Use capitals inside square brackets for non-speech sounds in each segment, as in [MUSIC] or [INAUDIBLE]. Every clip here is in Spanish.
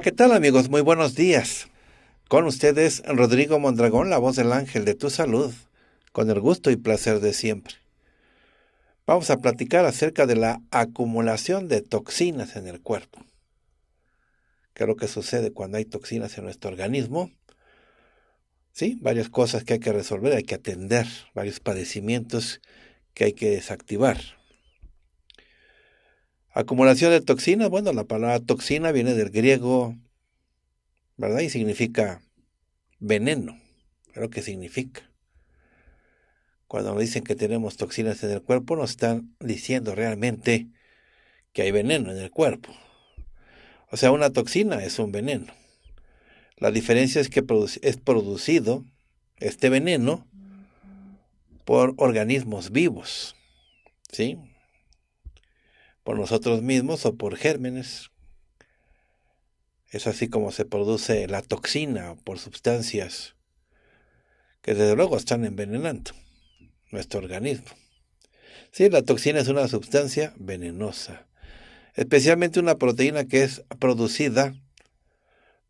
¿qué tal amigos? Muy buenos días. Con ustedes Rodrigo Mondragón, la voz del ángel de tu salud, con el gusto y placer de siempre. Vamos a platicar acerca de la acumulación de toxinas en el cuerpo. ¿Qué es lo que sucede cuando hay toxinas en nuestro organismo? Sí, varias cosas que hay que resolver, hay que atender, varios padecimientos que hay que desactivar. Acumulación de toxinas, bueno, la palabra toxina viene del griego, ¿verdad? Y significa veneno, es lo que significa. Cuando nos dicen que tenemos toxinas en el cuerpo, nos están diciendo realmente que hay veneno en el cuerpo. O sea, una toxina es un veneno. La diferencia es que es producido este veneno por organismos vivos, ¿sí? por nosotros mismos o por gérmenes. Es así como se produce la toxina por sustancias que desde luego están envenenando nuestro organismo. Sí, la toxina es una sustancia venenosa, especialmente una proteína que es producida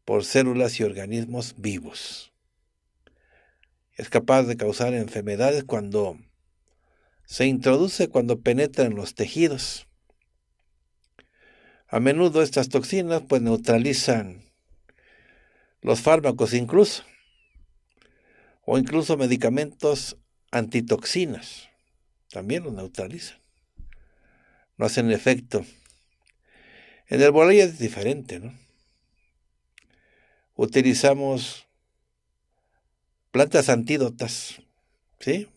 por células y organismos vivos. Es capaz de causar enfermedades cuando se introduce, cuando penetra en los tejidos a menudo estas toxinas pues neutralizan los fármacos incluso, o incluso medicamentos antitoxinas, también los neutralizan, no hacen efecto. En el bolillo es diferente, ¿no? Utilizamos plantas antídotas, ¿sí?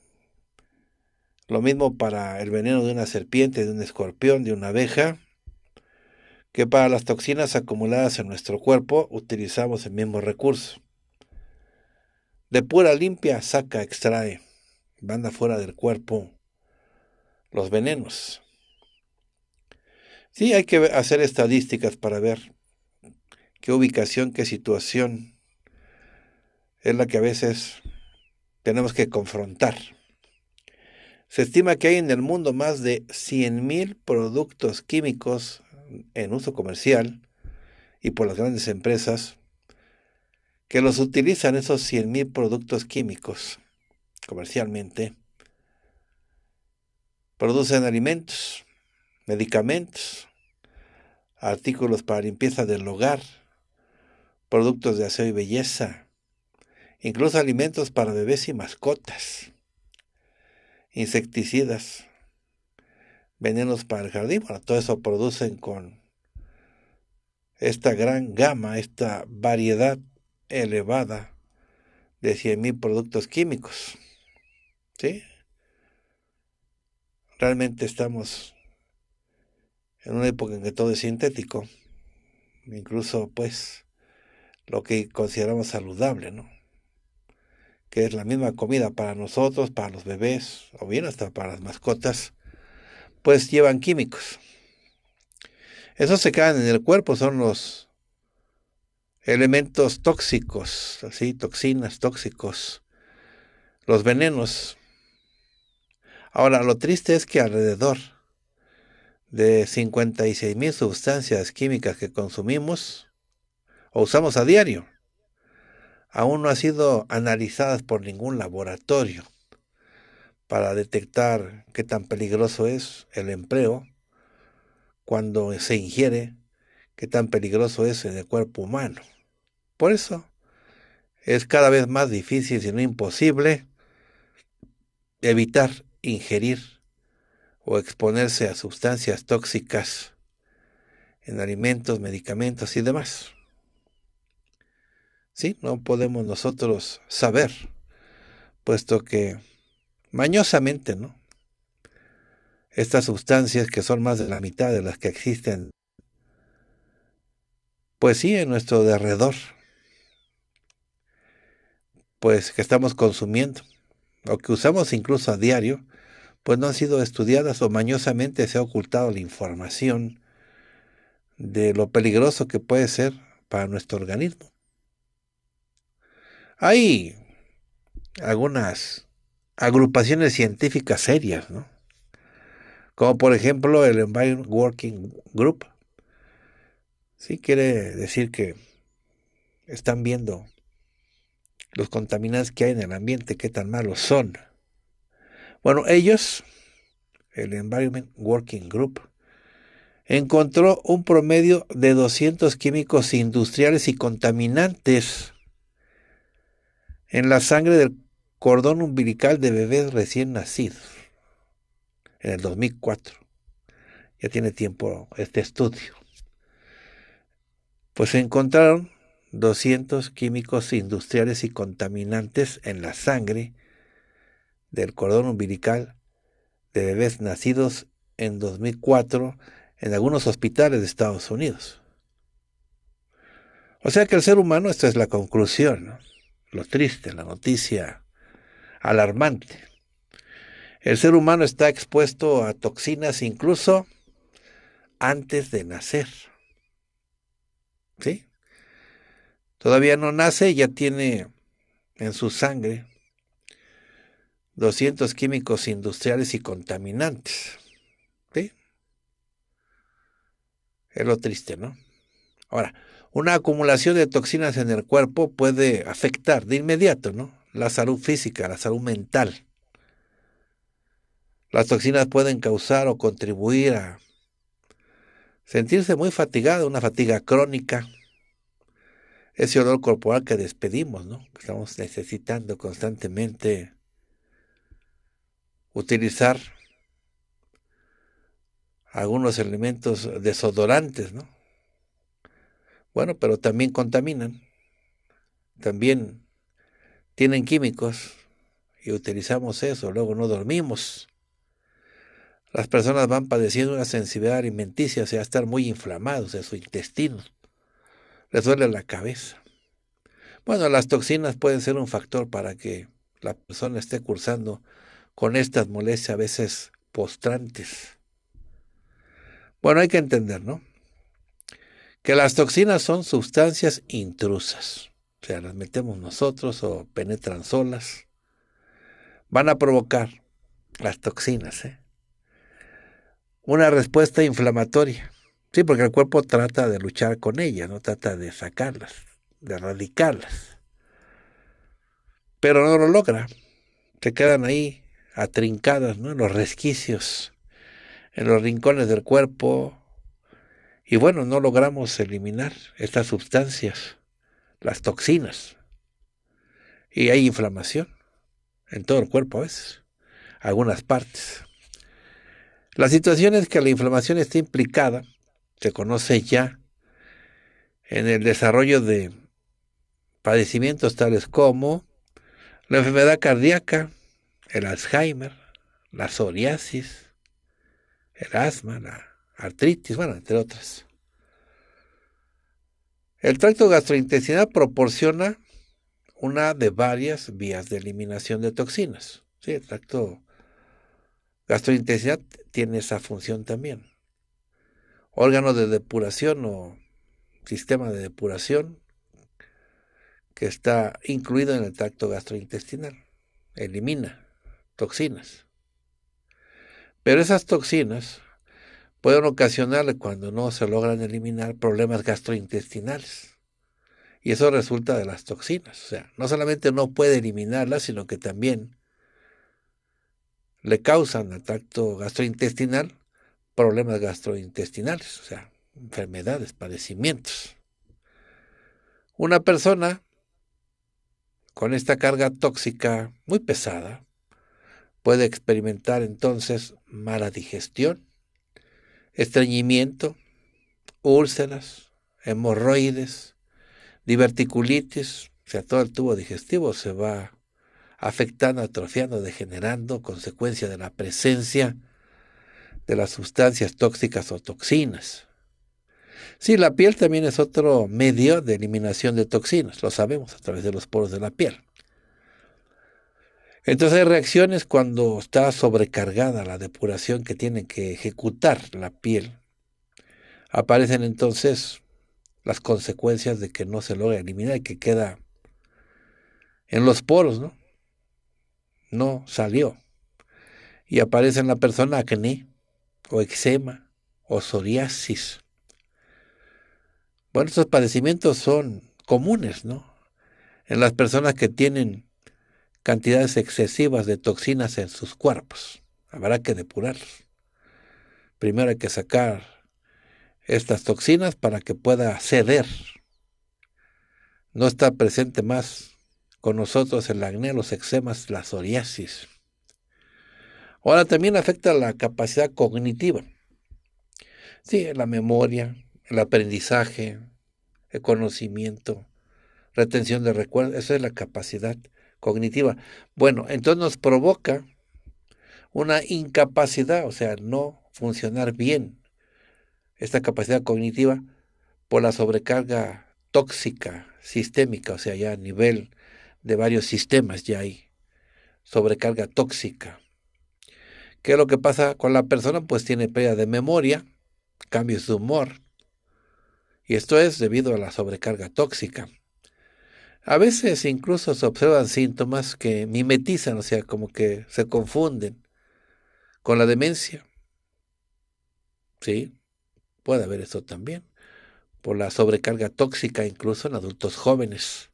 Lo mismo para el veneno de una serpiente, de un escorpión, de una abeja, que para las toxinas acumuladas en nuestro cuerpo utilizamos el mismo recurso. De pura limpia saca, extrae, manda fuera del cuerpo los venenos. Sí, hay que hacer estadísticas para ver qué ubicación, qué situación es la que a veces tenemos que confrontar. Se estima que hay en el mundo más de 100.000 productos químicos en uso comercial y por las grandes empresas que los utilizan esos 100.000 productos químicos comercialmente, producen alimentos, medicamentos, artículos para limpieza del hogar, productos de aseo y belleza, incluso alimentos para bebés y mascotas, insecticidas, venenos para el jardín. Bueno, todo eso producen con esta gran gama, esta variedad elevada de 100.000 productos químicos. ¿Sí? Realmente estamos en una época en que todo es sintético, incluso pues lo que consideramos saludable, ¿no? Que es la misma comida para nosotros, para los bebés, o bien hasta para las mascotas, pues llevan químicos. Esos se quedan en el cuerpo, son los elementos tóxicos, así, toxinas, tóxicos, los venenos. Ahora, lo triste es que alrededor de 56 mil sustancias químicas que consumimos o usamos a diario, aún no han sido analizadas por ningún laboratorio para detectar qué tan peligroso es el empleo, cuando se ingiere, qué tan peligroso es en el cuerpo humano. Por eso es cada vez más difícil, si no imposible, evitar ingerir o exponerse a sustancias tóxicas en alimentos, medicamentos y demás. Sí, no podemos nosotros saber, puesto que mañosamente, ¿no? Estas sustancias que son más de la mitad de las que existen, pues sí, en nuestro derredor, pues que estamos consumiendo o que usamos incluso a diario, pues no han sido estudiadas o mañosamente se ha ocultado la información de lo peligroso que puede ser para nuestro organismo. Hay algunas agrupaciones científicas serias, ¿no? Como por ejemplo el Environment Working Group. Sí quiere decir que están viendo los contaminantes que hay en el ambiente, qué tan malos son. Bueno, ellos, el Environment Working Group, encontró un promedio de 200 químicos industriales y contaminantes en la sangre del cordón umbilical de bebés recién nacidos, en el 2004. Ya tiene tiempo este estudio. Pues se encontraron 200 químicos industriales y contaminantes en la sangre del cordón umbilical de bebés nacidos en 2004 en algunos hospitales de Estados Unidos. O sea que el ser humano, esta es la conclusión, lo triste, la noticia alarmante. El ser humano está expuesto a toxinas incluso antes de nacer. ¿Sí? Todavía no nace, ya tiene en su sangre 200 químicos industriales y contaminantes. ¿Sí? Es lo triste, ¿no? Ahora, una acumulación de toxinas en el cuerpo puede afectar de inmediato, ¿no? la salud física, la salud mental. Las toxinas pueden causar o contribuir a sentirse muy fatigado, una fatiga crónica, ese olor corporal que despedimos, ¿no? Estamos necesitando constantemente utilizar algunos elementos desodorantes, ¿no? Bueno, pero también contaminan, también tienen químicos y utilizamos eso, luego no dormimos. Las personas van padeciendo una sensibilidad alimenticia, o sea, estar muy inflamados de su intestino. Les duele la cabeza. Bueno, las toxinas pueden ser un factor para que la persona esté cursando con estas molestias a veces postrantes. Bueno, hay que entender, ¿no? Que las toxinas son sustancias intrusas o sea, las metemos nosotros o penetran solas, van a provocar las toxinas, ¿eh? una respuesta inflamatoria. Sí, porque el cuerpo trata de luchar con ellas, no trata de sacarlas, de erradicarlas. Pero no lo logra. Se quedan ahí atrincadas, ¿no? En los resquicios, en los rincones del cuerpo. Y bueno, no logramos eliminar estas sustancias las toxinas. Y hay inflamación en todo el cuerpo a veces, algunas partes. La situación es que la inflamación está implicada, se conoce ya, en el desarrollo de padecimientos tales como la enfermedad cardíaca, el Alzheimer, la psoriasis, el asma, la artritis, bueno, entre otras. El tracto gastrointestinal proporciona una de varias vías de eliminación de toxinas. el tracto gastrointestinal tiene esa función también. Órgano de depuración o sistema de depuración que está incluido en el tracto gastrointestinal. Elimina toxinas. Pero esas toxinas pueden ocasionarle, cuando no se logran eliminar, problemas gastrointestinales. Y eso resulta de las toxinas. O sea, no solamente no puede eliminarlas, sino que también le causan al tracto gastrointestinal problemas gastrointestinales, o sea, enfermedades, padecimientos. Una persona con esta carga tóxica muy pesada puede experimentar entonces mala digestión, estreñimiento, úlceras, hemorroides, diverticulitis, o sea, todo el tubo digestivo se va afectando, atrofiando, degenerando, consecuencia de la presencia de las sustancias tóxicas o toxinas. Sí, la piel también es otro medio de eliminación de toxinas, lo sabemos a través de los poros de la piel. Entonces hay reacciones cuando está sobrecargada la depuración que tiene que ejecutar la piel. Aparecen entonces las consecuencias de que no se logra eliminar y que queda en los poros, ¿no? No salió. Y aparece en la persona acné o eczema o psoriasis. Bueno, estos padecimientos son comunes, ¿no? En las personas que tienen cantidades excesivas de toxinas en sus cuerpos. Habrá que depurar. Primero hay que sacar estas toxinas para que pueda ceder. No está presente más con nosotros el acné, los eczemas, la psoriasis. Ahora también afecta la capacidad cognitiva. Sí, la memoria, el aprendizaje, el conocimiento, retención de recuerdos, esa es la capacidad cognitiva. Bueno, entonces nos provoca una incapacidad, o sea, no funcionar bien esta capacidad cognitiva por la sobrecarga tóxica, sistémica, o sea, ya a nivel de varios sistemas ya hay sobrecarga tóxica. ¿Qué es lo que pasa con la persona? Pues tiene pérdida de memoria, cambios de humor. Y esto es debido a la sobrecarga tóxica. A veces incluso se observan síntomas que mimetizan, o sea, como que se confunden con la demencia. Sí, puede haber eso también, por la sobrecarga tóxica incluso en adultos jóvenes.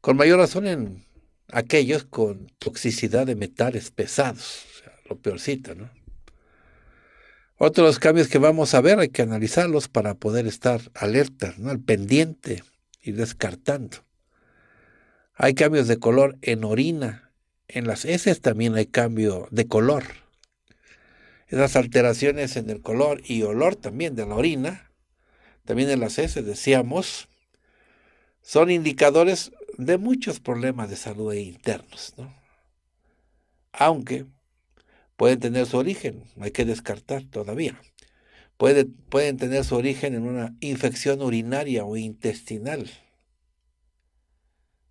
Con mayor razón en aquellos con toxicidad de metales pesados, o sea, lo peorcito, ¿no? Otros cambios que vamos a ver hay que analizarlos para poder estar alerta, ¿no? al pendiente ir descartando. Hay cambios de color en orina, en las heces también hay cambio de color. Esas alteraciones en el color y olor también de la orina, también en las heces, decíamos, son indicadores de muchos problemas de salud internos, ¿no? aunque pueden tener su origen, hay que descartar todavía pueden tener su origen en una infección urinaria o intestinal.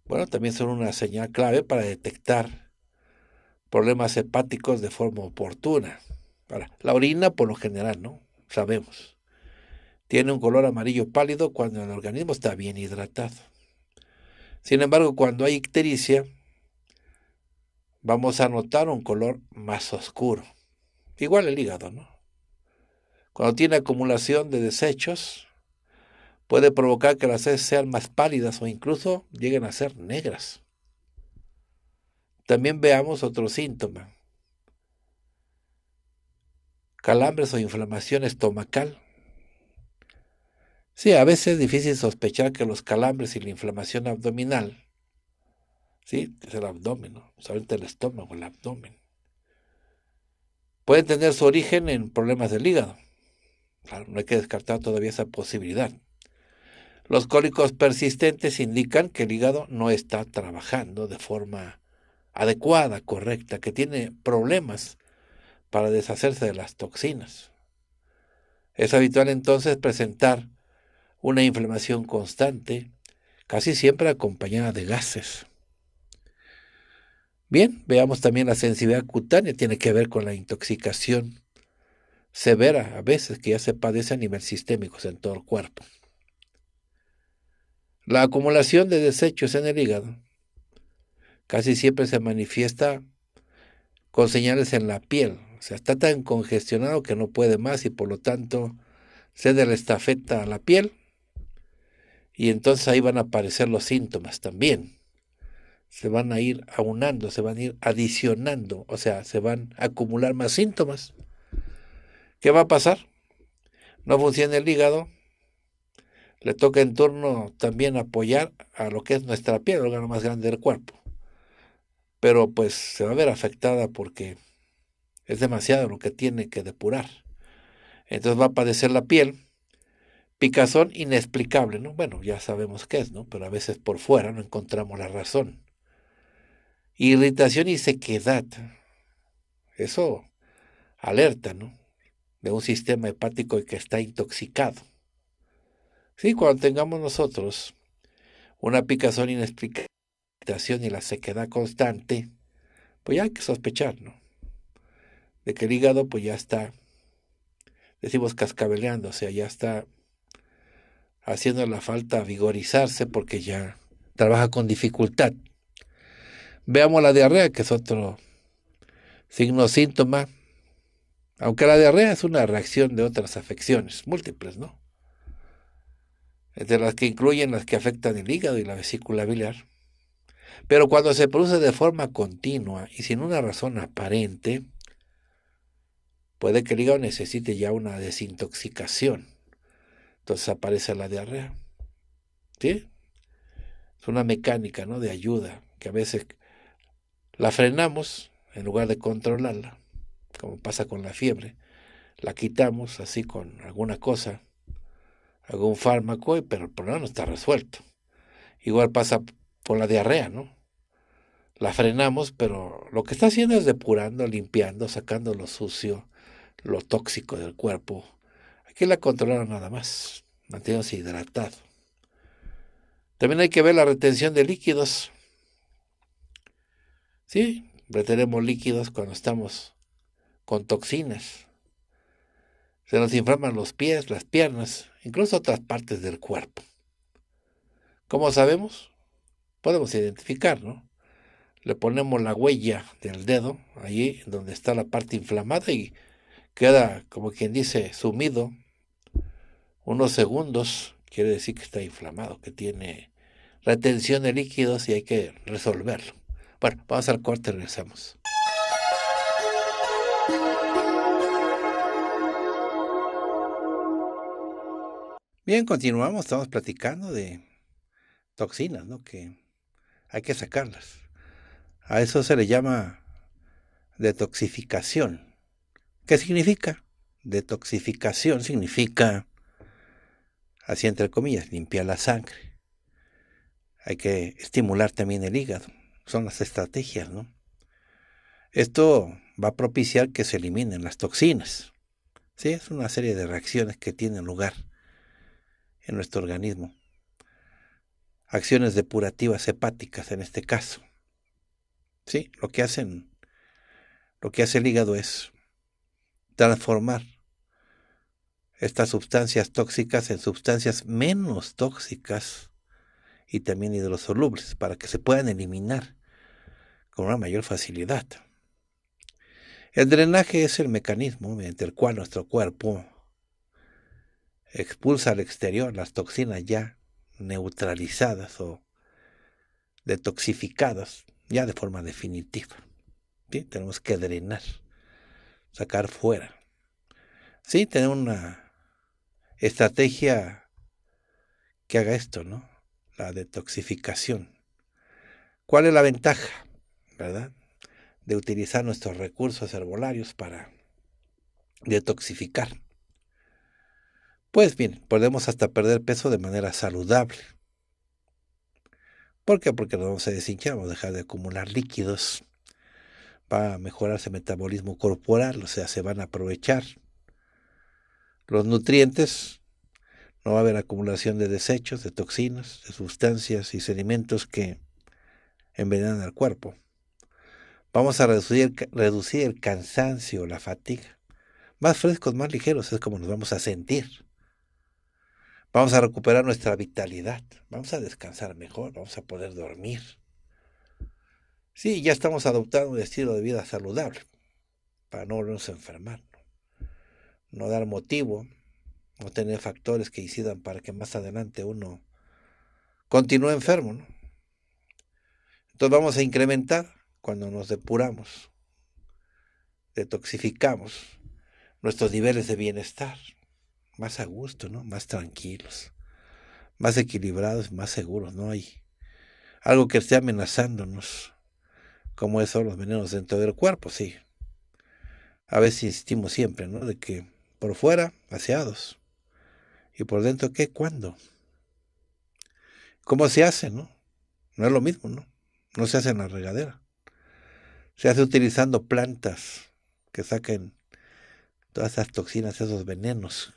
Bueno, también son una señal clave para detectar problemas hepáticos de forma oportuna. Para la orina, por lo general, ¿no? Sabemos. Tiene un color amarillo pálido cuando el organismo está bien hidratado. Sin embargo, cuando hay ictericia, vamos a notar un color más oscuro. Igual el hígado, ¿no? Cuando tiene acumulación de desechos, puede provocar que las heces sean más pálidas o incluso lleguen a ser negras. También veamos otro síntoma. Calambres o inflamación estomacal. Sí, a veces es difícil sospechar que los calambres y la inflamación abdominal, sí, es el abdomen, solamente pues el estómago, el abdomen, pueden tener su origen en problemas del hígado. Claro, no hay que descartar todavía esa posibilidad. Los cólicos persistentes indican que el hígado no está trabajando de forma adecuada, correcta, que tiene problemas para deshacerse de las toxinas. Es habitual entonces presentar una inflamación constante, casi siempre acompañada de gases. Bien, veamos también la sensibilidad cutánea, tiene que ver con la intoxicación severa a veces que ya se padece a nivel sistémico en todo el cuerpo. La acumulación de desechos en el hígado casi siempre se manifiesta con señales en la piel. O sea, está tan congestionado que no puede más y por lo tanto se la estafeta a la piel y entonces ahí van a aparecer los síntomas también. Se van a ir aunando, se van a ir adicionando, o sea, se van a acumular más síntomas. ¿Qué va a pasar? No funciona el hígado. Le toca en turno también apoyar a lo que es nuestra piel, el órgano más grande del cuerpo. Pero pues se va a ver afectada porque es demasiado lo que tiene que depurar. Entonces va a padecer la piel. Picazón inexplicable, ¿no? Bueno, ya sabemos qué es, ¿no? Pero a veces por fuera no encontramos la razón. Irritación y sequedad. Eso alerta, ¿no? de un sistema hepático que está intoxicado. Sí, cuando tengamos nosotros una picazón inexplicable y la sequedad constante, pues ya hay que sospechar, ¿no? De que el hígado pues ya está, decimos cascabeleando, o sea, ya está haciendo la falta vigorizarse porque ya trabaja con dificultad. Veamos la diarrea, que es otro signo síntoma aunque la diarrea es una reacción de otras afecciones múltiples, ¿no? Entre las que incluyen las que afectan el hígado y la vesícula biliar. Pero cuando se produce de forma continua y sin una razón aparente, puede que el hígado necesite ya una desintoxicación. Entonces aparece la diarrea. ¿Sí? Es una mecánica ¿no? de ayuda que a veces la frenamos en lugar de controlarla como pasa con la fiebre, la quitamos así con alguna cosa, algún fármaco, pero el problema no está resuelto. Igual pasa con la diarrea, ¿no? La frenamos, pero lo que está haciendo es depurando, limpiando, sacando lo sucio, lo tóxico del cuerpo. Aquí la controlaron nada más, manteniéndose hidratado. También hay que ver la retención de líquidos. Sí, retenemos líquidos cuando estamos con toxinas. Se nos inflaman los pies, las piernas, incluso otras partes del cuerpo. ¿Cómo sabemos? Podemos identificar, ¿no? Le ponemos la huella del dedo, allí donde está la parte inflamada y queda, como quien dice, sumido unos segundos, quiere decir que está inflamado, que tiene retención de líquidos y hay que resolverlo. Bueno, vamos al corte, regresamos. Bien, continuamos, estamos platicando de toxinas, ¿no? Que hay que sacarlas. A eso se le llama detoxificación. ¿Qué significa? Detoxificación significa, así entre comillas, limpiar la sangre. Hay que estimular también el hígado. Son las estrategias, ¿no? Esto va a propiciar que se eliminen las toxinas. ¿sí? Es una serie de reacciones que tienen lugar en nuestro organismo. Acciones depurativas hepáticas en este caso. Sí, lo que hacen, lo que hace el hígado es transformar estas sustancias tóxicas en sustancias menos tóxicas y también hidrosolubles para que se puedan eliminar con una mayor facilidad. El drenaje es el mecanismo mediante el cual nuestro cuerpo expulsa al exterior las toxinas ya neutralizadas o detoxificadas ya de forma definitiva. ¿Sí? Tenemos que drenar, sacar fuera. Sí, tener una estrategia que haga esto, ¿no? La detoxificación. ¿Cuál es la ventaja, verdad? De utilizar nuestros recursos herbolarios para detoxificar. Pues bien, podemos hasta perder peso de manera saludable. ¿Por qué? Porque nos vamos a deshinchar, vamos a dejar de acumular líquidos. Va a mejorarse el metabolismo corporal, o sea, se van a aprovechar los nutrientes. No va a haber acumulación de desechos, de toxinas, de sustancias y sedimentos que envenenan al cuerpo. Vamos a reducir, reducir el cansancio, la fatiga. Más frescos, más ligeros es como nos vamos a sentir. Vamos a recuperar nuestra vitalidad, vamos a descansar mejor, vamos a poder dormir. Sí, ya estamos adoptando un estilo de vida saludable para no volvernos a enfermar, no, dar motivo, no tener factores que incidan para que más adelante uno continúe enfermo. ¿no? Entonces vamos a incrementar cuando nos depuramos, detoxificamos nuestros niveles de bienestar más a gusto, ¿no? Más tranquilos, más equilibrados, más seguros, no hay algo que esté amenazándonos, como son los venenos dentro del cuerpo, sí. A veces insistimos siempre, ¿no? De que por fuera, aseados. ¿Y por dentro qué? ¿Cuándo? ¿Cómo se hace, no? No es lo mismo, ¿no? No se hace en la regadera. Se hace utilizando plantas que saquen todas esas toxinas, esos venenos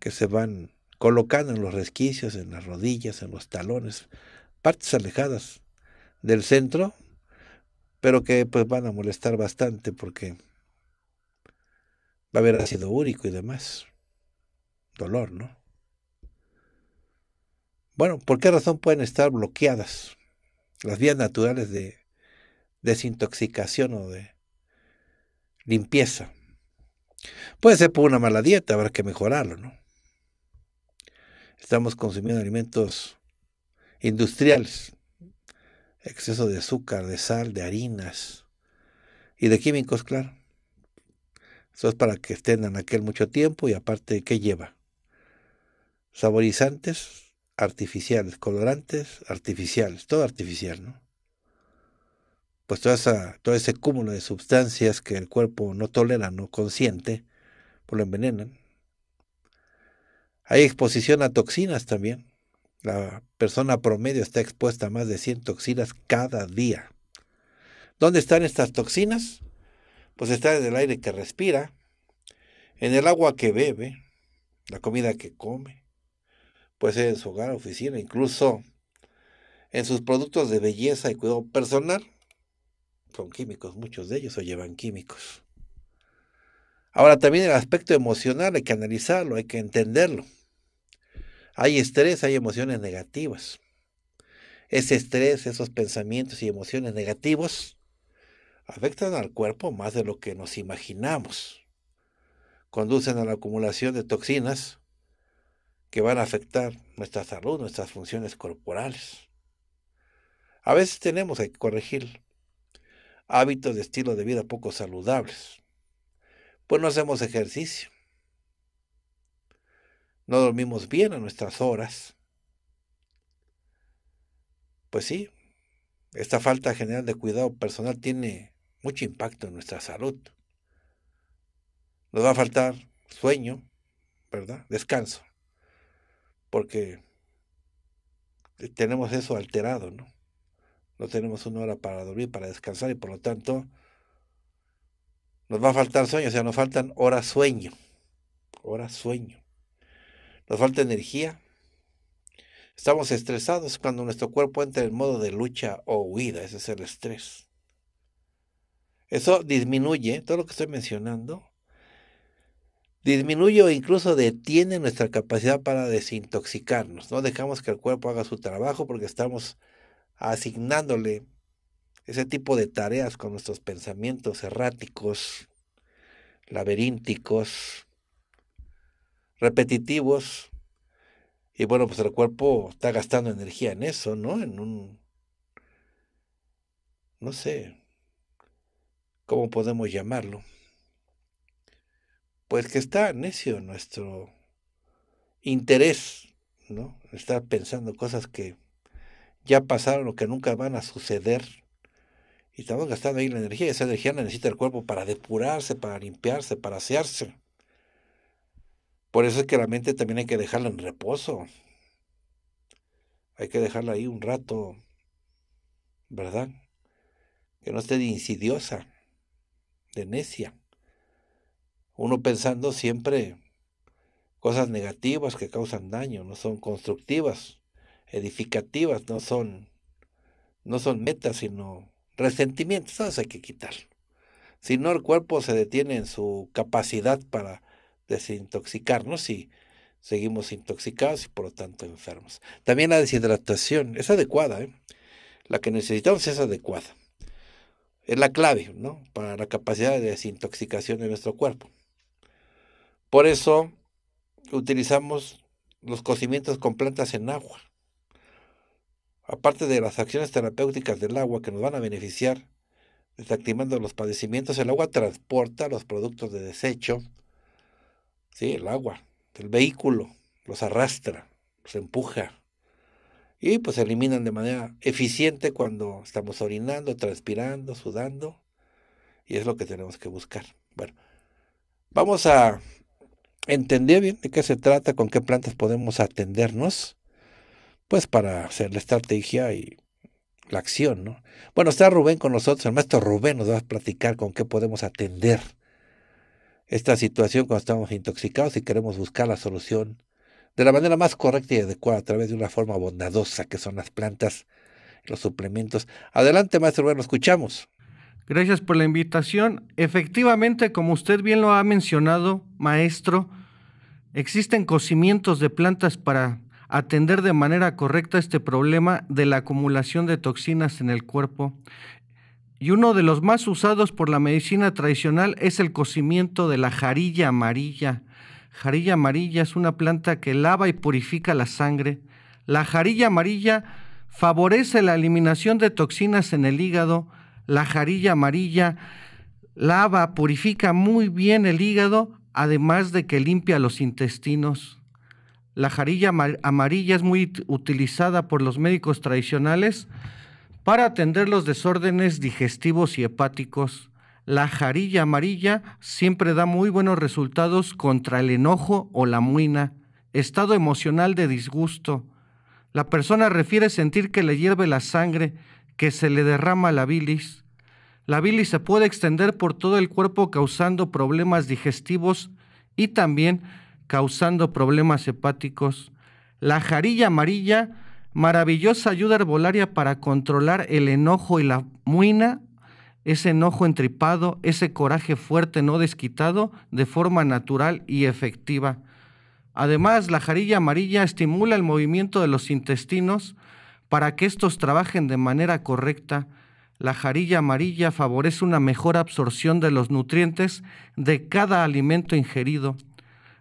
que se van colocando en los resquicios, en las rodillas, en los talones, partes alejadas del centro, pero que pues van a molestar bastante porque va a haber ácido úrico y demás. Dolor, ¿no? Bueno, ¿por qué razón pueden estar bloqueadas las vías naturales de desintoxicación o de limpieza? Puede ser por una mala dieta, habrá que mejorarlo, ¿no? Estamos consumiendo alimentos industriales, exceso de azúcar, de sal, de harinas y de químicos, claro. Eso es para que estén en aquel mucho tiempo y aparte, ¿qué lleva? Saborizantes artificiales, colorantes artificiales, todo artificial, ¿no? Pues toda esa, todo ese cúmulo de sustancias que el cuerpo no tolera, no consiente, pues lo envenenan. Hay exposición a toxinas también. La persona promedio está expuesta a más de 100 toxinas cada día. ¿Dónde están estas toxinas? Pues están en el aire que respira, en el agua que bebe, la comida que come, puede ser en su hogar, oficina, incluso en sus productos de belleza y cuidado personal. Son químicos, muchos de ellos o llevan químicos. Ahora también el aspecto emocional hay que analizarlo, hay que entenderlo. Hay estrés, hay emociones negativas. Ese estrés, esos pensamientos y emociones negativos afectan al cuerpo más de lo que nos imaginamos. Conducen a la acumulación de toxinas que van a afectar nuestra salud, nuestras funciones corporales. A veces tenemos que corregir hábitos de estilo de vida poco saludables, pues no hacemos ejercicio no dormimos bien a nuestras horas. Pues sí, esta falta general de cuidado personal tiene mucho impacto en nuestra salud. Nos va a faltar sueño, ¿verdad? Descanso, porque tenemos eso alterado, ¿no? No tenemos una hora para dormir, para descansar y por lo tanto nos va a faltar sueño, o sea, nos faltan horas sueño, horas sueño nos falta energía, estamos estresados cuando nuestro cuerpo entra en modo de lucha o huida, ese es el estrés. Eso disminuye, todo lo que estoy mencionando, disminuye o incluso detiene nuestra capacidad para desintoxicarnos. No dejamos que el cuerpo haga su trabajo porque estamos asignándole ese tipo de tareas con nuestros pensamientos erráticos, laberínticos, repetitivos. Y bueno, pues el cuerpo está gastando energía en eso, ¿no? En un... No sé. ¿Cómo podemos llamarlo? Pues que está necio nuestro interés, ¿no? Estar pensando cosas que ya pasaron o que nunca van a suceder. Y estamos gastando ahí la energía. Esa energía la necesita el cuerpo para depurarse, para limpiarse, para asearse. Por eso es que la mente también hay que dejarla en reposo. Hay que dejarla ahí un rato, ¿verdad? Que no esté de insidiosa, de necia. Uno pensando siempre cosas negativas que causan daño, no son constructivas, edificativas, no son, no son metas, sino resentimientos. Eso hay que quitar. Si no, el cuerpo se detiene en su capacidad para desintoxicarnos y seguimos intoxicados y por lo tanto enfermos. También la deshidratación es adecuada, ¿eh? la que necesitamos es adecuada. Es la clave ¿no? para la capacidad de desintoxicación de nuestro cuerpo. Por eso utilizamos los cocimientos con plantas en agua. Aparte de las acciones terapéuticas del agua que nos van a beneficiar, desactivando los padecimientos, el agua transporta los productos de desecho, Sí, el agua, el vehículo, los arrastra, los empuja. Y pues se eliminan de manera eficiente cuando estamos orinando, transpirando, sudando. Y es lo que tenemos que buscar. Bueno, vamos a entender bien de qué se trata, con qué plantas podemos atendernos, pues para hacer la estrategia y la acción, ¿no? Bueno, está Rubén con nosotros, el maestro Rubén nos va a platicar con qué podemos atender esta situación cuando estamos intoxicados y queremos buscar la solución de la manera más correcta y adecuada a través de una forma bondadosa que son las plantas, los suplementos. Adelante, maestro, bueno, escuchamos. Gracias por la invitación. Efectivamente, como usted bien lo ha mencionado, maestro, existen cocimientos de plantas para atender de manera correcta este problema de la acumulación de toxinas en el cuerpo y uno de los más usados por la medicina tradicional es el cocimiento de la jarilla amarilla. Jarilla amarilla es una planta que lava y purifica la sangre. La jarilla amarilla favorece la eliminación de toxinas en el hígado. La jarilla amarilla lava, purifica muy bien el hígado, además de que limpia los intestinos. La jarilla amarilla es muy utilizada por los médicos tradicionales para atender los desórdenes digestivos y hepáticos, la jarilla amarilla siempre da muy buenos resultados contra el enojo o la muina, estado emocional de disgusto. La persona refiere sentir que le hierve la sangre, que se le derrama la bilis. La bilis se puede extender por todo el cuerpo causando problemas digestivos y también causando problemas hepáticos. La jarilla amarilla Maravillosa ayuda herbolaria para controlar el enojo y la muina, ese enojo entripado, ese coraje fuerte no desquitado de forma natural y efectiva. Además, la jarilla amarilla estimula el movimiento de los intestinos para que estos trabajen de manera correcta. La jarilla amarilla favorece una mejor absorción de los nutrientes de cada alimento ingerido.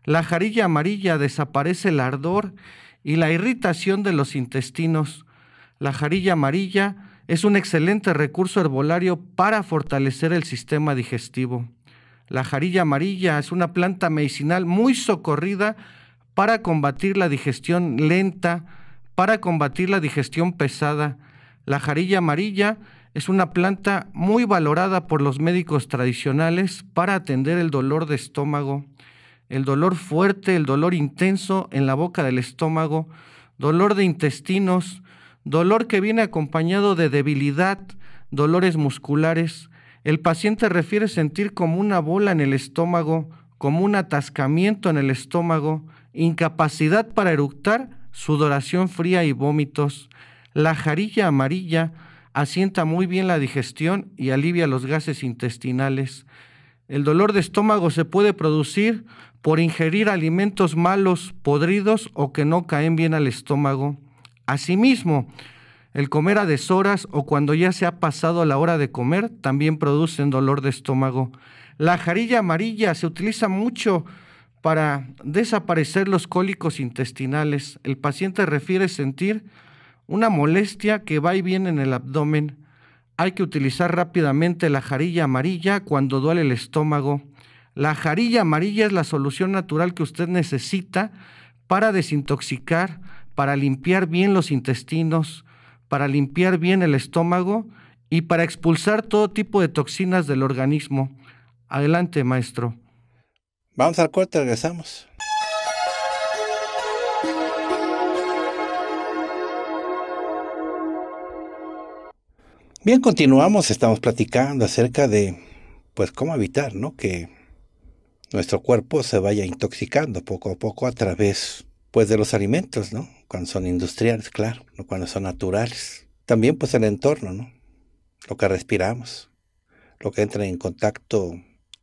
La jarilla amarilla desaparece el ardor y la irritación de los intestinos. La jarilla amarilla es un excelente recurso herbolario para fortalecer el sistema digestivo. La jarilla amarilla es una planta medicinal muy socorrida para combatir la digestión lenta, para combatir la digestión pesada. La jarilla amarilla es una planta muy valorada por los médicos tradicionales para atender el dolor de estómago el dolor fuerte, el dolor intenso en la boca del estómago, dolor de intestinos, dolor que viene acompañado de debilidad, dolores musculares. El paciente refiere sentir como una bola en el estómago, como un atascamiento en el estómago, incapacidad para eructar, sudoración fría y vómitos. La jarilla amarilla asienta muy bien la digestión y alivia los gases intestinales. El dolor de estómago se puede producir por ingerir alimentos malos, podridos o que no caen bien al estómago. Asimismo, el comer a deshoras o cuando ya se ha pasado la hora de comer también producen dolor de estómago. La jarilla amarilla se utiliza mucho para desaparecer los cólicos intestinales. El paciente refiere sentir una molestia que va y viene en el abdomen. Hay que utilizar rápidamente la jarilla amarilla cuando duele el estómago. La jarilla amarilla es la solución natural que usted necesita para desintoxicar, para limpiar bien los intestinos, para limpiar bien el estómago y para expulsar todo tipo de toxinas del organismo. Adelante, maestro. Vamos al corte, regresamos. Bien, continuamos, estamos platicando acerca de pues cómo evitar, ¿no? que nuestro cuerpo se vaya intoxicando poco a poco a través pues de los alimentos, ¿no? Cuando son industriales, claro, cuando son naturales. También pues el entorno, ¿no? Lo que respiramos, lo que entra en contacto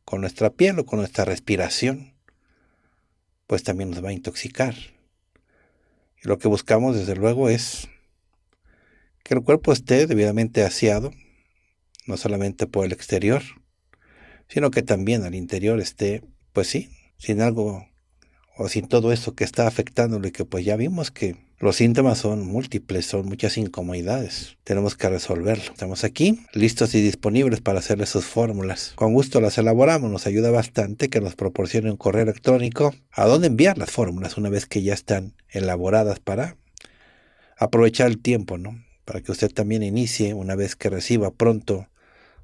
con nuestra piel o con nuestra respiración, pues también nos va a intoxicar. Y lo que buscamos desde luego es que el cuerpo esté debidamente aseado, no solamente por el exterior, sino que también al interior esté pues sí, sin algo o sin todo eso que está afectándolo y que pues ya vimos que los síntomas son múltiples, son muchas incomodidades. Tenemos que resolverlo. Estamos aquí, listos y disponibles para hacerle sus fórmulas. Con gusto las elaboramos, nos ayuda bastante que nos proporcione un correo electrónico a dónde enviar las fórmulas una vez que ya están elaboradas para aprovechar el tiempo, ¿no? Para que usted también inicie, una vez que reciba pronto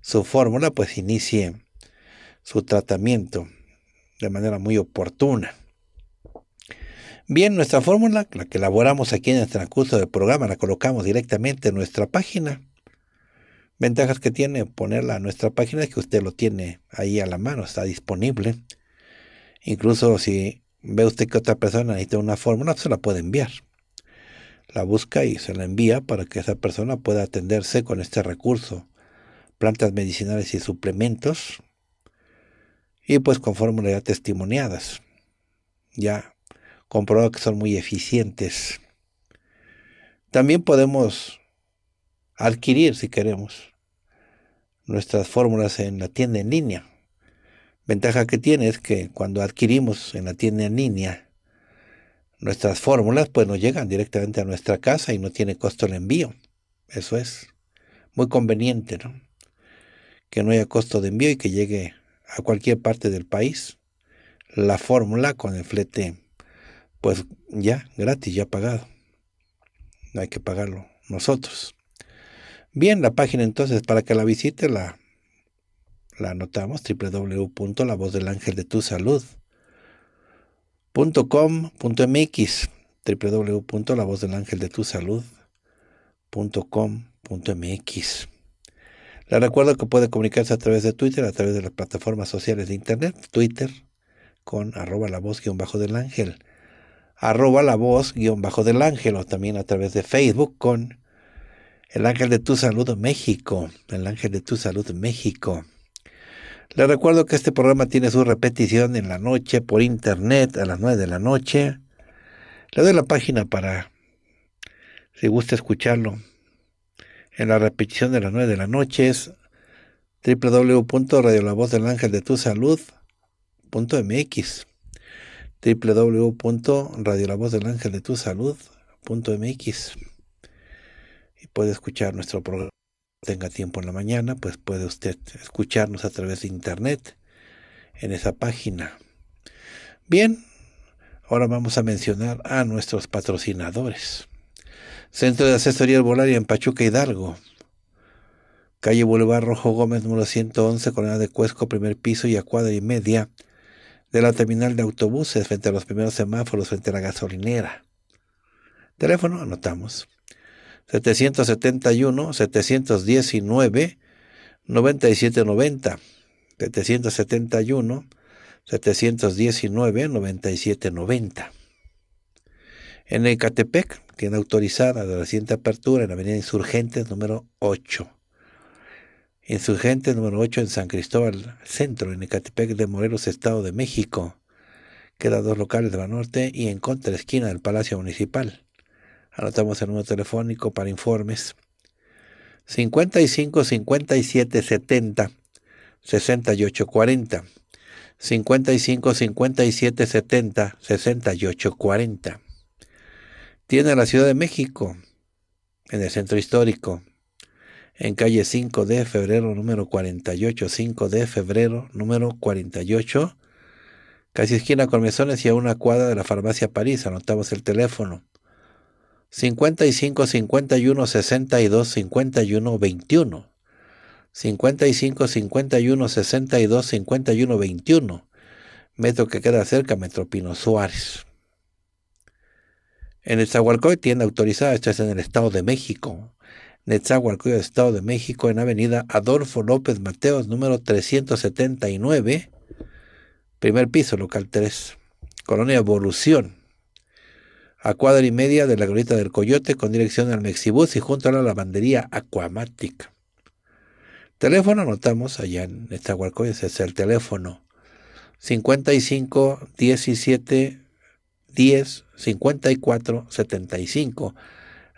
su fórmula, pues inicie su tratamiento de manera muy oportuna. Bien, nuestra fórmula, la que elaboramos aquí en el transcurso del programa, la colocamos directamente en nuestra página. Ventajas que tiene ponerla en nuestra página es que usted lo tiene ahí a la mano, está disponible. Incluso si ve usted que otra persona necesita una fórmula, se la puede enviar. La busca y se la envía para que esa persona pueda atenderse con este recurso. Plantas medicinales y suplementos, y pues con fórmulas ya testimoniadas, ya comprobado que son muy eficientes. También podemos adquirir, si queremos, nuestras fórmulas en la tienda en línea. Ventaja que tiene es que cuando adquirimos en la tienda en línea nuestras fórmulas, pues nos llegan directamente a nuestra casa y no tiene costo el envío. Eso es muy conveniente, ¿no? Que no haya costo de envío y que llegue a cualquier parte del país. La fórmula con el flete, pues ya gratis, ya pagado. No hay que pagarlo nosotros. Bien, la página entonces para que la visite la, la anotamos www.lavozdelangeldetusalud.com.mx www.lavozdelangeldetusalud.com.mx le recuerdo que puede comunicarse a través de Twitter, a través de las plataformas sociales de Internet, Twitter con arroba la voz guión bajo del ángel, arroba la voz del ángel o también a través de Facebook con el ángel de tu salud México, el ángel de tu salud México. Le recuerdo que este programa tiene su repetición en la noche por internet a las 9 de la noche. Le doy la página para si gusta escucharlo en la repetición de las 9 de la noche es www.radiolavozdelangeldetusalud.mx www.radiolavozdelangeldetusalud.mx y puede escuchar nuestro programa tenga tiempo en la mañana, pues puede usted escucharnos a través de internet en esa página. Bien, ahora vamos a mencionar a nuestros patrocinadores. Centro de Asesoría Arbolaria en Pachuca Hidalgo. Calle Boulevard Rojo Gómez, número 111, Colonia de Cuesco, primer piso y a cuadra y media de la terminal de autobuses frente a los primeros semáforos, frente a la gasolinera. Teléfono, anotamos. 771-719-9790. 771-719-9790. En Ecatepec, tiene autorizada de reciente apertura en la Avenida Insurgentes número 8. Insurgentes número 8 en San Cristóbal Centro, en Ecatepec de Morelos, Estado de México. Queda dos locales de la norte y en contra esquina del Palacio Municipal. Anotamos el número telefónico para informes. 55 57 70 68 40. 55 57 70 68 40 tiene la Ciudad de México, en el centro histórico, en calle 5 de febrero número 48, 5 de febrero número 48, casi esquina con mesones y a una cuadra de la farmacia París, anotamos el teléfono. 55 51 62 51 21 55 51 62 51 21 metro que queda cerca metro Pino Suárez en Nezahualcóyotl, tienda autorizada, esto es en el Estado de México. Netzahualcoy, Estado de México, en Avenida Adolfo López Mateos, número 379, primer piso, local 3, Colonia Evolución, a cuadra y media de la Glorieta del Coyote, con dirección al Mexibus y junto a la lavandería Acuamática. Teléfono anotamos allá en ese es el teléfono 55 17 10 5475.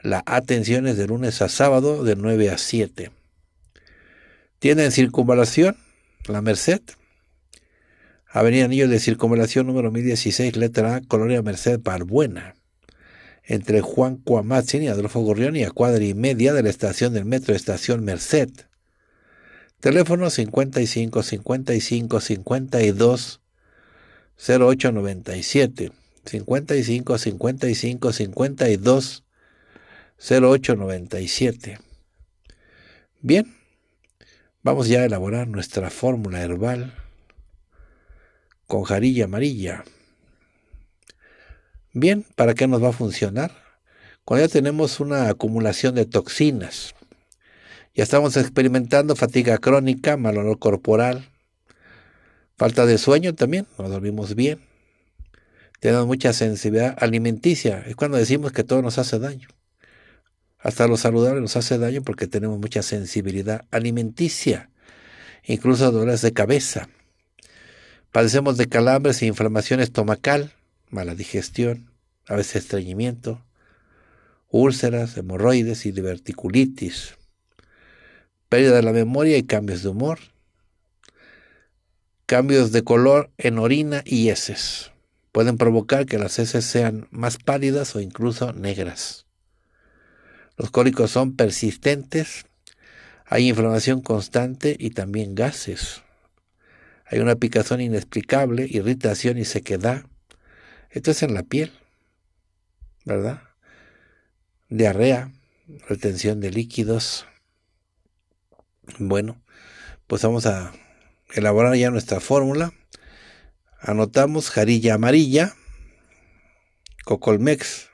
La atención es de lunes a sábado de 9 a 7. Tienen circunvalación, La Merced. Avenida Anillos de Circunvalación número 1016, letra A, Colonia Merced Barbuena. Entre Juan Cuamatzin y Adolfo Gorrión y a cuadra y media de la estación del metro, estación Merced. Teléfono 55 55 52 0897. 55 55 52 08 97. Bien, vamos ya a elaborar nuestra fórmula herbal con jarilla amarilla. Bien, ¿para qué nos va a funcionar? Cuando ya tenemos una acumulación de toxinas, ya estamos experimentando fatiga crónica, mal olor corporal, falta de sueño también, no dormimos bien, tenemos mucha sensibilidad alimenticia. Es cuando decimos que todo nos hace daño. Hasta lo saludable nos hace daño porque tenemos mucha sensibilidad alimenticia. Incluso dolores de cabeza. Padecemos de calambres e inflamación estomacal, mala digestión, a veces estreñimiento, úlceras, hemorroides y diverticulitis, pérdida de la memoria y cambios de humor, cambios de color en orina y heces pueden provocar que las heces sean más pálidas o incluso negras. Los cólicos son persistentes, hay inflamación constante y también gases. Hay una picazón inexplicable, irritación y sequedad. Esto es en la piel, ¿verdad? Diarrea, retención de líquidos. Bueno, pues vamos a elaborar ya nuestra fórmula. Anotamos jarilla amarilla, cocolmex,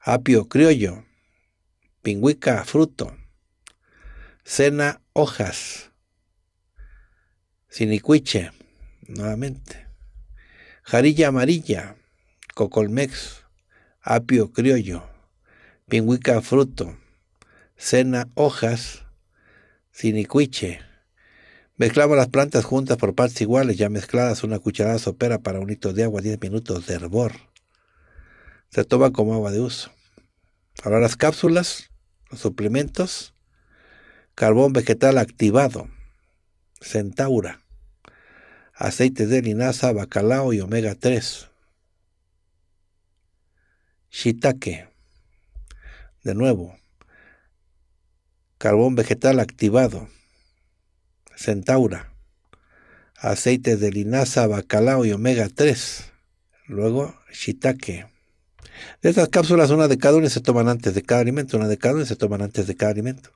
apio criollo, pingüica fruto, cena hojas, sinicuiche, nuevamente, jarilla amarilla, cocolmex, apio criollo, pingüica fruto, cena hojas, sinicuiche, mezclaba las plantas juntas por partes iguales, ya mezcladas, una cucharada sopera para un litro de agua, 10 minutos de hervor. Se toma como agua de uso. Ahora las cápsulas, los suplementos, carbón vegetal activado, centaura, Aceite de linaza, bacalao y omega 3. Shiitake, de nuevo, carbón vegetal activado, centaura, aceites de linaza, bacalao y omega 3, luego shiitake. De estas cápsulas, una de cada una se toman antes de cada alimento, una de cada una se toman antes de cada alimento.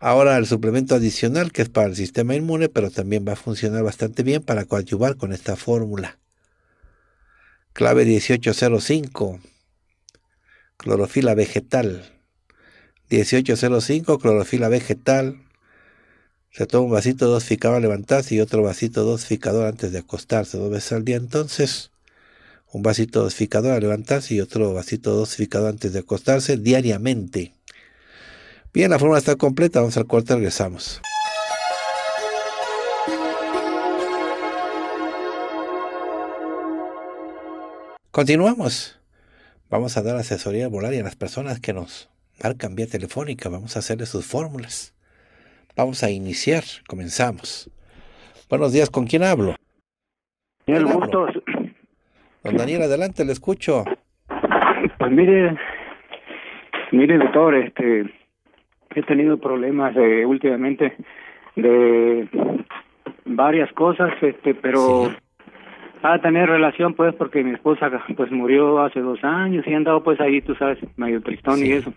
Ahora el suplemento adicional que es para el sistema inmune, pero también va a funcionar bastante bien para coadyuvar con esta fórmula. Clave 1805, clorofila vegetal. 1805, clorofila vegetal, se toma un vasito dos a levantarse y otro vasito dos antes de acostarse dos veces al día. Entonces, un vasito dos dosificador a levantarse y otro vasito dos dosificador antes de acostarse diariamente. Bien, la fórmula está completa. Vamos al cuarto. regresamos. Continuamos. Vamos a dar asesoría volaria a las personas que nos marcan vía telefónica. Vamos a hacerles sus fórmulas. Vamos a iniciar, comenzamos. Buenos días, ¿con quién hablo? Daniel Bustos. Don Daniel, adelante, le escucho. Pues mire, mire doctor, este, he tenido problemas eh, últimamente de varias cosas, este, pero a tener relación pues porque mi esposa pues murió hace dos años y han andado pues ahí, tú sabes, medio tristón y eso.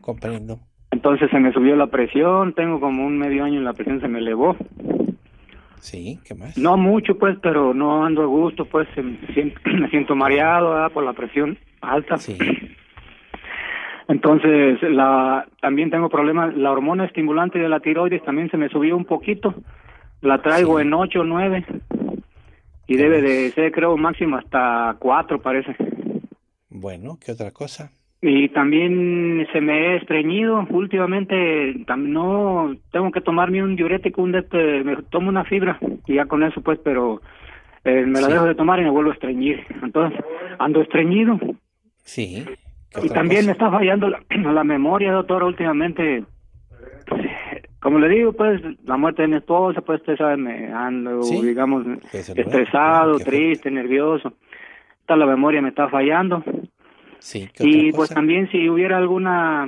Comprendo. Entonces se me subió la presión, tengo como un medio año y la presión se me elevó. Sí, ¿qué más? No mucho, pues, pero no ando a gusto, pues, [CLEARS THROAT] me siento, mareado por la presión alta. Sí. Entonces, la, también tengo problemas, la hormona estimulante de la tiroides también se me subió un poquito, la traigo en 8 o 9 y debe de ser, creo, máximo hasta 4, parece. Bueno, ¿qué otra cosa? Y también se me he estreñido últimamente, no tengo que tomarme un diurético, este, me tomo una fibra y ya con eso pues, pero eh, me la dejo de tomar y me vuelvo a estreñir. Entonces, ando estreñido. Sí. Y también me está fallando la, [CLEARS THROAT] memoria, doctora últimamente. Como le digo, pues, la muerte de mi esposa, pues, usted sabe, me ando, digamos, estresado, triste, nervioso. Está la memoria me está fallando y pues también si hubiera alguna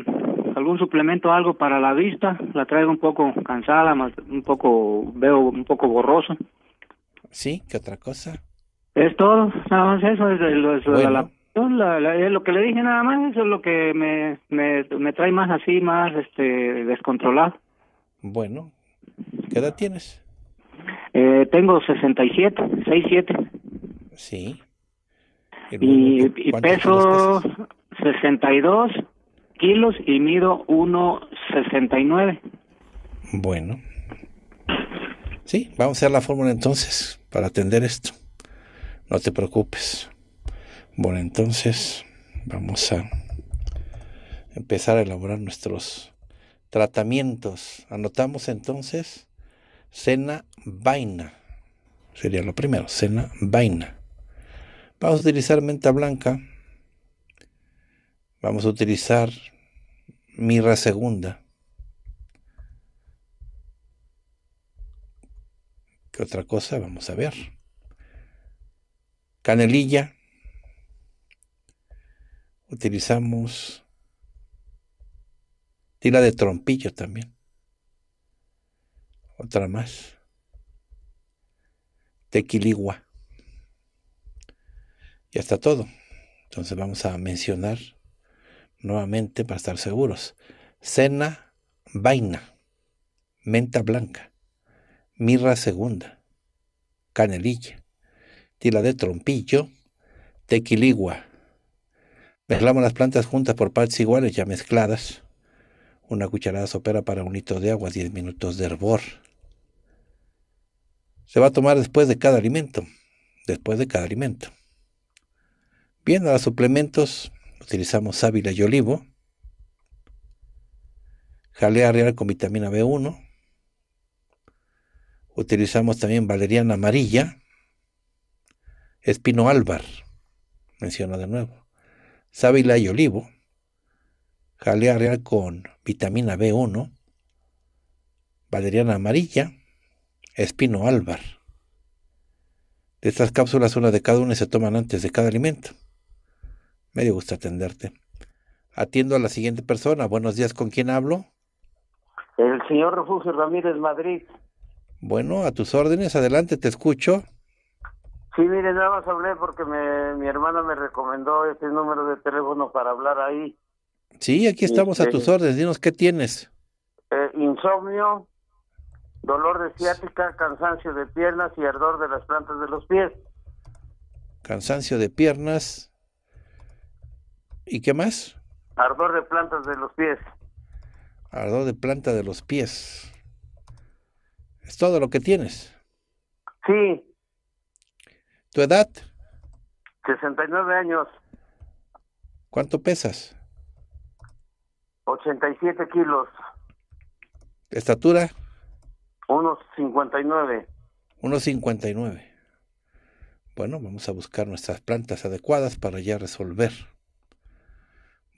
algún suplemento algo para la vista, la traigo un poco cansada, más un poco veo un poco borroso. Sí, ¿qué otra cosa? Es todo, nada más eso, es, lo que le dije nada más, eso es lo que me, trae más así, más este descontrolado. Bueno, ¿qué edad tienes? Eh, tengo 67, 67. Sí. Y, peso 62 kilos y mido 1,69. Bueno. Sí, vamos a hacer la fórmula entonces para atender esto. No te preocupes. Bueno, entonces vamos a empezar a elaborar nuestros tratamientos. Anotamos entonces cena vaina. Sería lo primero, cena vaina. Vamos a utilizar menta blanca. Vamos a utilizar mirra segunda. ¿Qué otra cosa? Vamos a ver. Canelilla. Utilizamos tira de trompillo también. Otra más. Tequiligua. Ya está todo. Entonces vamos a mencionar nuevamente para estar seguros. Cena, vaina, menta blanca, mirra segunda, canelilla, tila de trompillo, tequiligua. Mezclamos las plantas juntas por partes iguales ya mezcladas. Una cucharada sopera para un litro de agua, 10 minutos de hervor. Se va a tomar después de cada alimento. Después de cada alimento. Bien, a los suplementos utilizamos sábila y olivo, jalea real con vitamina B1, utilizamos también valeriana amarilla, espino álvar, menciono de nuevo, sábila y olivo, jalea real con vitamina B1, valeriana amarilla, espino álvar. De estas cápsulas, una de cada una se toman antes de cada alimento. Me dio gusto atenderte. Atiendo a la siguiente persona. Buenos días, ¿con quién hablo? El señor Refugio Ramírez Madrid. Bueno, a tus órdenes, adelante, te escucho. Sí, mire, nada más hablé porque me, mi hermana me recomendó este número de teléfono para hablar ahí. Sí, aquí estamos a tus este, órdenes. Dinos, ¿qué tienes? Eh, insomnio, dolor de ciática, cansancio de piernas y ardor de las plantas de los pies. Cansancio de piernas, ¿Y qué más? Ardor de plantas de los pies. Ardor de planta de los pies. ¿Es todo lo que tienes? Sí. ¿Tu edad? 69 años. ¿Cuánto pesas? 87 kilos. ¿Estatura? Unos 59. Unos 59. Bueno, vamos a buscar nuestras plantas adecuadas para ya resolver.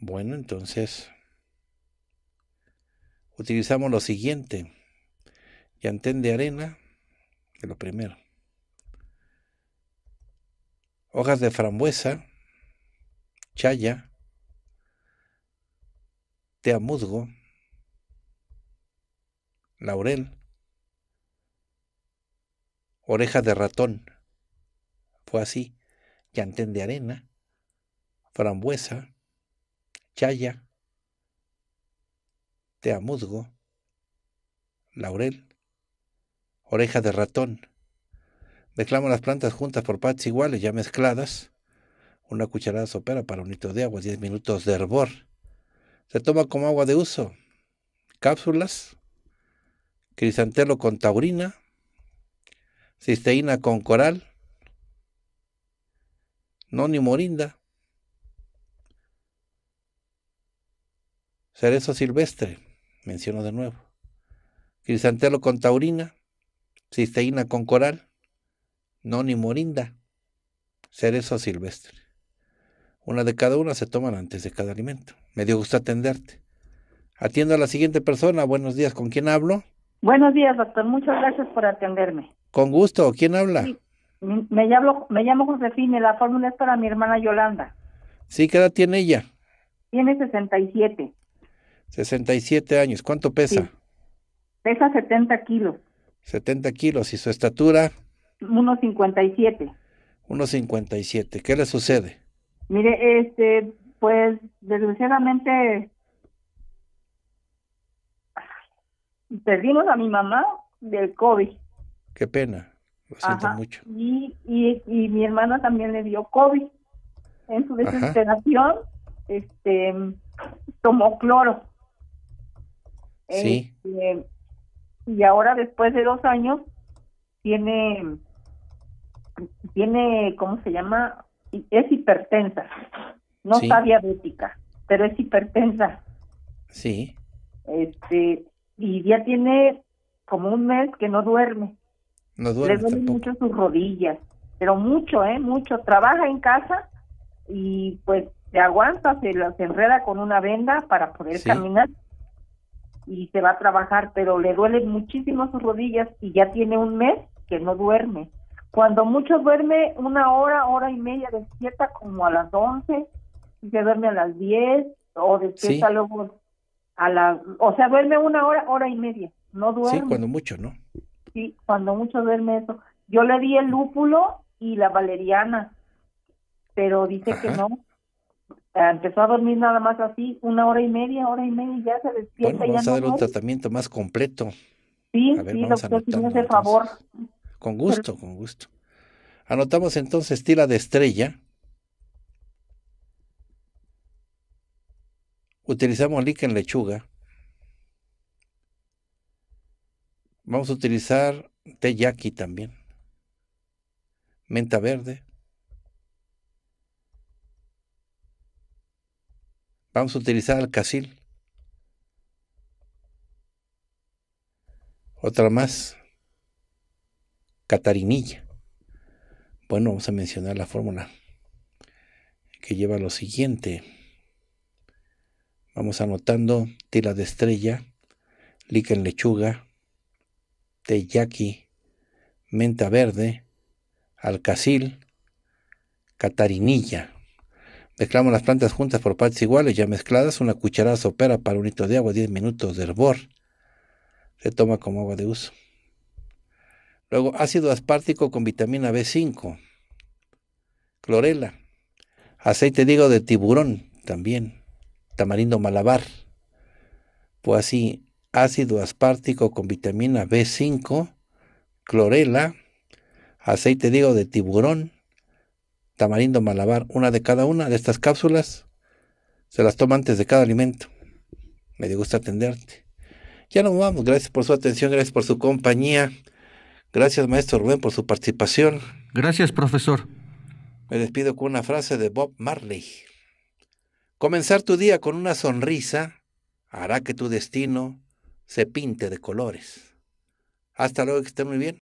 Bueno, entonces utilizamos lo siguiente. Llantén de arena, que es lo primero. Hojas de frambuesa, chaya, teamuzgo, laurel, oreja de ratón. Fue así. Llantén de arena, frambuesa, Chaya, musgo, Laurel, Oreja de ratón. Mezclamos las plantas juntas por partes iguales, ya mezcladas. Una cucharada sopera para un litro de agua, 10 minutos de hervor. Se toma como agua de uso. Cápsulas, crisantelo con taurina, cisteína con coral, noni morinda, cerezo silvestre, menciono de nuevo, crisantelo con taurina, cisteína con coral, noni morinda, cerezo silvestre. Una de cada una se toman antes de cada alimento. Me dio gusto atenderte. Atiendo a la siguiente persona. Buenos días, ¿con quién hablo? Buenos días, doctor. Muchas gracias por atenderme. Con gusto, ¿quién habla? Me llamo, me la fórmula es para mi hermana Yolanda. Sí, ¿qué edad tiene ella? Tiene 67. 67 años. ¿Cuánto pesa? Pesa 70 kilos. 70 kilos. ¿Y su estatura? 1,57. 1,57. ¿Qué le sucede? Mire, este, pues desgraciadamente perdimos a mi mamá del COVID. Qué pena. Lo siento mucho. Y, y, mi hermana también le dio COVID. En su desesperación, este tomó cloro Sí. Este, y ahora después de dos años tiene, tiene, ¿cómo se llama? Es hipertensa. No está diabética, pero es hipertensa. Sí. Este, y ya tiene como un mes que no duerme. No duerme. Le duelen mucho sus rodillas, pero mucho, ¿eh? Mucho. Trabaja en casa y pues se aguanta, se las enreda con una venda para poder caminar y se va a trabajar, pero le duelen muchísimo sus rodillas y ya tiene un mes que no duerme. Cuando mucho duerme una hora, hora y media, despierta como a las 11, y se duerme a las 10 o despierta luego a las... O sea, duerme una hora, hora y media, no duerme. Sí, cuando mucho, ¿no? Sí, cuando mucho duerme eso. Yo le di el lúpulo y la valeriana, pero dice que no, Ah, empezó a dormir nada más así, una hora y media, hora y media, y ya se despierta. Bueno, vamos a darle un tratamiento más completo. Sí, sí, doctor, si me favor. Con gusto, con gusto. Anotamos entonces tira de estrella. Utilizamos líquen lechuga. Vamos a utilizar té yaqui también. Menta verde. Vamos a utilizar alcacil. Otra más. Catarinilla. Bueno, vamos a mencionar la fórmula que lleva lo siguiente. Vamos anotando tila de estrella, en lechuga, teyaki, menta verde, alcacil, catarinilla. Mezclamos las plantas juntas por partes iguales, ya mezcladas, una cucharada sopera para un litro de agua, 10 minutos de hervor. Se toma como agua de uso. Luego, ácido aspártico con vitamina B5, clorela, aceite digo de tiburón también, tamarindo malabar. Pues así, ácido aspártico con vitamina B5, clorela, aceite digo de tiburón, tamarindo malabar, una de cada una de estas cápsulas. Se las toma antes de cada alimento. Me gusta atenderte. Ya nos vamos. Gracias por su atención, gracias por su compañía. Gracias, maestro Rubén, por su participación. Gracias, profesor. Me despido con una frase de Bob Marley. Comenzar tu día con una sonrisa hará que tu destino se pinte de colores. Hasta luego, que estén muy bien.